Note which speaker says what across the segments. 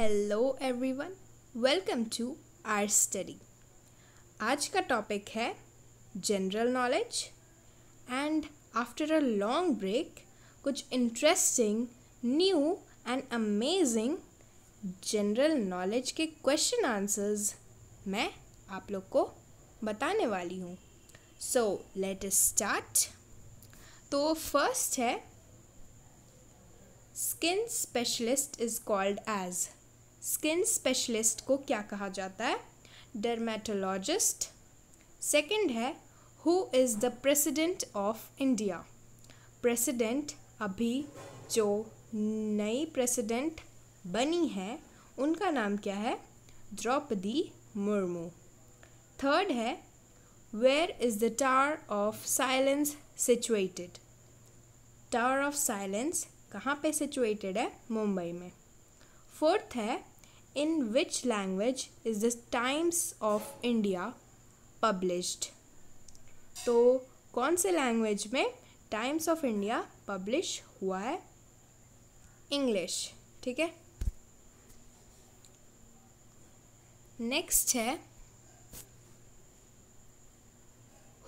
Speaker 1: hello everyone welcome to our study आज का topic है general knowledge and after a long break कुछ interesting new and amazing general knowledge के question answers मैं आप लोग को बताने वाली हूँ सो लेट स्टार्ट तो फर्स्ट है skin specialist is called as skin specialist को क्या कहा जाता है डर्मेटोलॉजिस्ट सेकंड है who is the president of India president अभी जो नई प्रेसिडेंट बनी है उनका नाम क्या है द्रौपदी मुर्मू थर्ड है where is the tower of silence situated tower of silence कहाँ पे सिचुएटेड है मुंबई में फोर्थ है in which language is the Times of India published तो कौन से लैंग्वेज में टाइम्स ऑफ इंडिया पब्लिश हुआ है इंग्लिश ठीक है नेक्स्ट है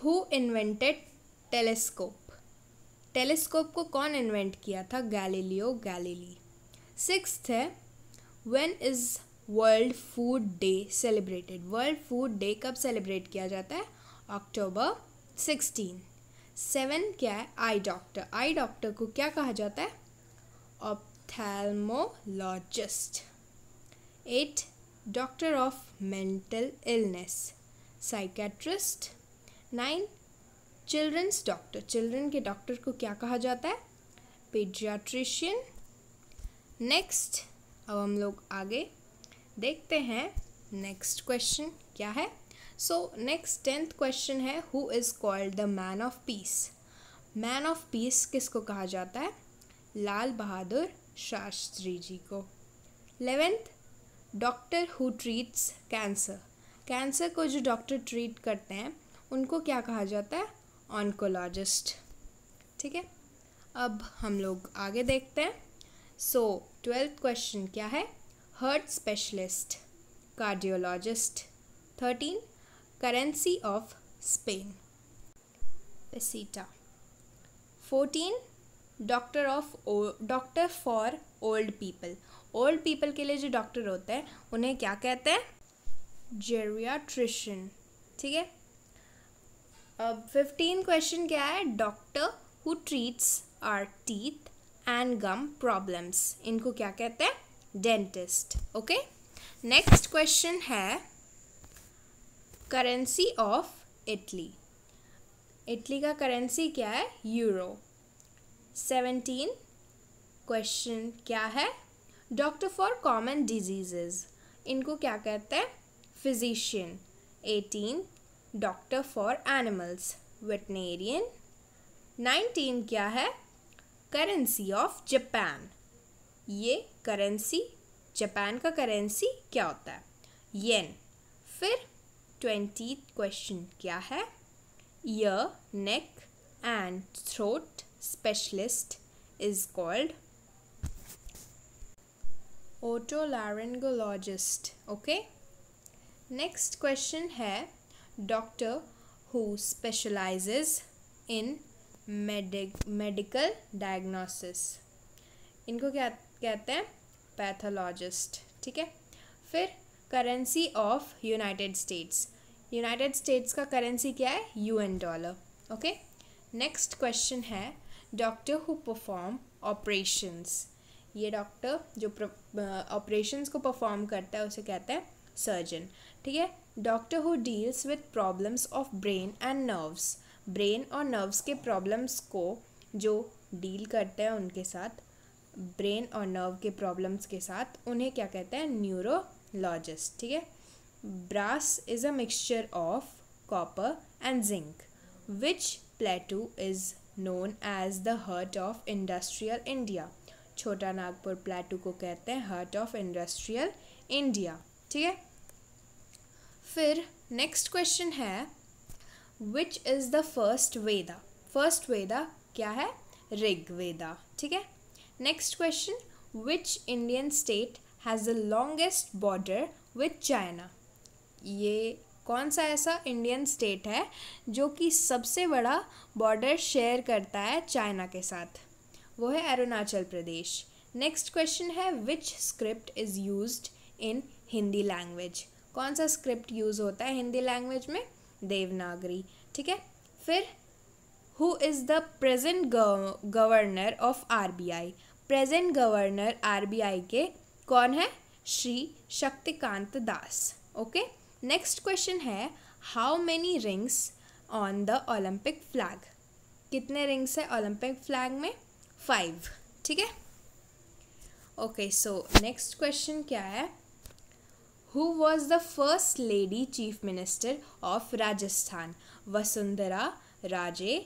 Speaker 1: हु इन्वेंटेड टेलीस्कोप टेलीस्कोप को कौन इन्वेंट किया था गैलीलियो गैलीली सिक्स्थ है when is world food day celebrated world food day कब सेलिब्रेट किया जाता है अक्टूबर सिक्सटीन सेवन क्या है आई डॉक्टर आई डॉक्टर को क्या कहा जाता है ophthalmologist eight doctor of mental illness psychiatrist nine children's doctor children के डॉक्टर को क्या कहा जाता है पेडियाट्रिशियन नेक्स्ट अब हम लोग आगे देखते हैं नेक्स्ट क्वेश्चन क्या है सो नेक्स्ट टेंथ क्वेश्चन है who is called the man of peace man of peace किसको कहा जाता है लाल बहादुर शास्त्री जी को eleventh doctor who treats cancer cancer को जो डॉक्टर ट्रीट करते हैं उनको क्या कहा जाता है ऑनकोलॉजिस्ट ठीक है अब हम लोग आगे देखते हैं सो so, ट्वेल्थ क्वेश्चन क्या है heart specialist cardiologist thirteen currency of Spain peseta fourteen doctor of doctor for old people old people के लिए जो डॉक्टर होते हैं उन्हें क्या कहते हैं जेरियाट्रिशन ठीक है अब फिफ्टीन क्वेश्चन क्या है doctor who treats our teeth and gum problems इनको क्या कहते हैं डेंटिस्ट ओके नेक्स्ट क्वेश्चन है करेंसी ऑफ इटली इटली का करेंसी क्या है यूरो सेवेंटीन क्वेश्चन क्या है डॉक्टर फॉर कॉमन डिजीजेज इनको क्या कहते हैं physician eighteen doctor for animals veterinarian nineteen क्या है करेंसी ऑफ जापान ये करेंसी जापान का करेंसी क्या होता है येन फिर ट्वेंटी क्वेश्चन क्या है ear neck and throat specialist is called otolaryngologist okay next question है doctor who specializes in medic medical diagnosis इनको क्या कहते हैं पैथोलॉजिस्ट ठीक है फिर currency of United States United States का करेंसी क्या है U S dollar okay next question है डॉक्टर हु परफॉर्म ऑपरेशंस ये डॉक्टर जो ऑपरेशंस uh, को परफॉर्म करता है उसे कहते हैं सर्जन ठीक है doctor who deals with problems of brain and nerves brain और नर्व्स के प्रॉब्लम्स को जो डील करते हैं उनके साथ ब्रेन और नर्व के प्रॉब्लम्स के साथ उन्हें क्या कहते हैं न्यूरोलॉजिस्ट ठीक है brass is a mixture of copper and zinc which plateau is known as the heart of industrial India Chota Nagpur प्लेटू को कहते हैं हर्ट ऑफ इंडस्ट्रियल इंडिया ठीक है फिर नेक्स्ट क्वेश्चन है which is the first Veda first Veda क्या है ऋग्वेदा ठीक है next question which Indian state has the longest border with China ये कौन सा ऐसा इंडियन स्टेट है जो कि सबसे बड़ा बॉर्डर शेयर करता है चाइना के साथ वो है अरुणाचल प्रदेश नेक्स्ट क्वेश्चन है which script is use in Hindi language कौन सा स्क्रिप्ट यूज़ होता है हिंदी लैंग्वेज में देवनागरी ठीक है फिर who is the present governor of R B I present governor R B I के कौन है Shri Shaktikanta Das okay next question है how many rings on the Olympic flag कितने रिंग्स है ओलंपिक फ्लैग में फाइव ठीक है ओके सो नेक्स्ट क्वेश्चन क्या है who was the first lady chief minister of Rajasthan Vasundhara Raje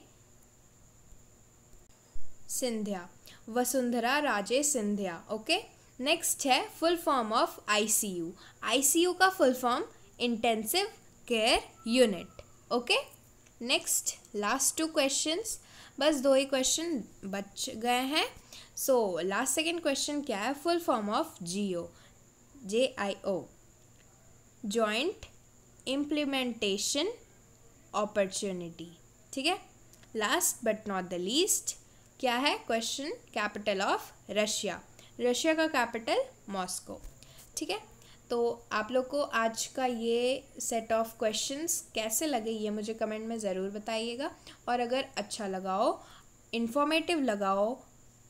Speaker 1: Scindia Vasundhara Raje Scindia okay next है full form of ICU ICU का full form intensive care unit okay next last two questions बस दो ही question बच गए हैं सो लास्ट सेकंड क्वेश्चन क्या है full form of Jio J I O joint implementation opportunity ठीक है last but not the least क्या है question capital of Russia Russia का कैपिटल मॉस्को ठीक है तो आप लोग को आज का ये सेट ऑफ क्वेश्चंस कैसे लगे ये मुझे कमेंट में ज़रूर बताइएगा और अगर अच्छा लगाओ इन्फॉर्मेटिव लगाओ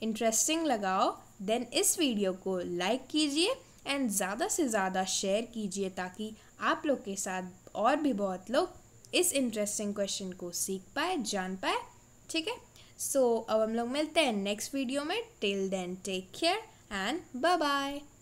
Speaker 1: इंटरेस्टिंग लगाओ देन इस वीडियो को लाइक कीजिए एंड ज़्यादा से ज़्यादा शेयर कीजिए ताकि आप लोग के साथ और भी बहुत लोग इस इंटरेस्टिंग क्वेश्चन को सीख पाए जान पाए ठीक है सो so, अब हम लोग मिलते हैं नेक्स्ट वीडियो में till then take care and bye bye